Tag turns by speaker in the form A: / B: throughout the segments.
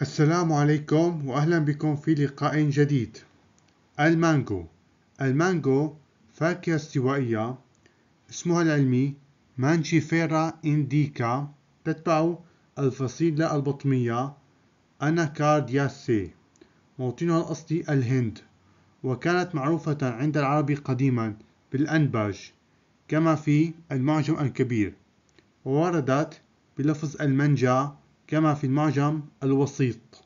A: السلام عليكم وأهلا بكم في لقاء جديد المانجو المانجو فاكهة استوائية اسمها العلمي مانجيفيرا إنديكا تتبع الفصيلة البطمية أناكاردياسي موطنها الأصلي الهند وكانت معروفة عند العرب قديما بالأنباج كما في المعجم الكبير ووردت بلفظ المنجا كما في المعجم الوسيط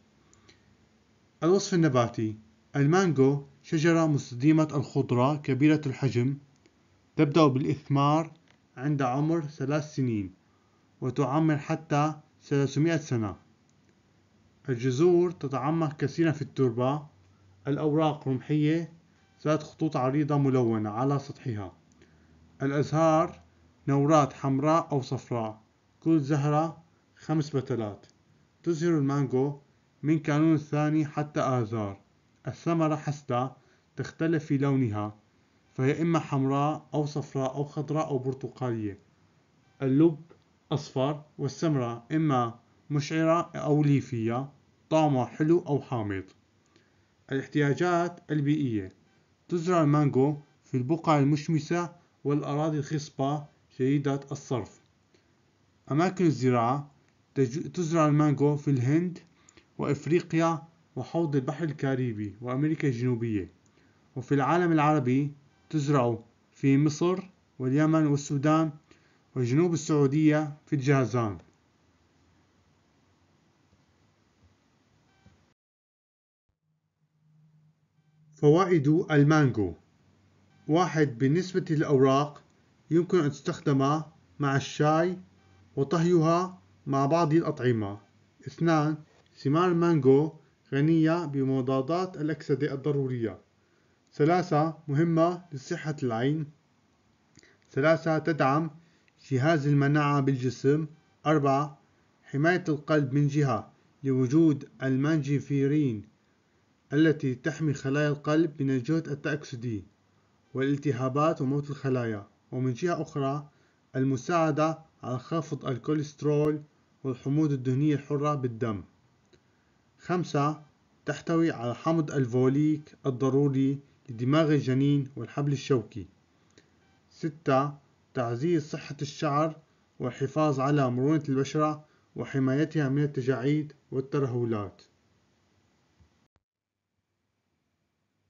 A: الوصف النباتي المانجو شجرة مستديمة الخضرة كبيرة الحجم تبدأ بالإثمار عند عمر ثلاث سنين وتعمر حتى 300 سنة الجذور تتعمق كثيرا في التربة الأوراق رمحية ذات خطوط عريضة ملونة على سطحها الأزهار نورات حمراء أو صفراء كل زهرة خمس بتلات تزهر المانجو من كانون الثاني حتى آذار الثمرة حسدة تختلف في لونها فهي إما حمراء أو صفراء أو خضراء أو برتقالية اللب أصفر والسمرة إما مشعرة أو ليفية طعمها حلو أو حامض الاحتياجات البيئية تزرع المانجو في البقع المشمسة والأراضي الخصبة شديدة الصرف أماكن الزراعة تزرع المانجو في الهند وإفريقيا وحوض البحر الكاريبي وأمريكا الجنوبية وفي العالم العربي تزرع في مصر واليمن والسودان وجنوب السعودية في الجازان فوائد المانجو واحد بالنسبة للأوراق يمكن أن تستخدم مع الشاي وطهيها مع بعض الأطعمة. اثنان ثمار المانجو غنية بمضادات الأكسدة الضرورية. ثلاثة مهمة لصحة العين. ثلاثة تدعم جهاز المناعة بالجسم. أربعة حماية القلب من جهة لوجود المانجيفيرين التي تحمي خلايا القلب من الجهد التأكسدي والالتهابات وموت الخلايا ومن جهة أخرى المساعدة على خفض الكوليسترول والحموض الدهنية الحرة بالدم خمسة تحتوي على حمض الفوليك الضروري لدماغ الجنين والحبل الشوكي ستة تعزيز صحة الشعر والحفاظ على مرونة البشرة وحمايتها من التجاعيد والترهلات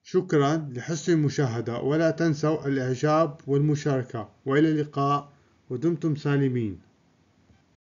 A: شكرا لحسن المشاهدة ولا تنسوا الإعجاب والمشاركة وإلى اللقاء ودمتم سالمين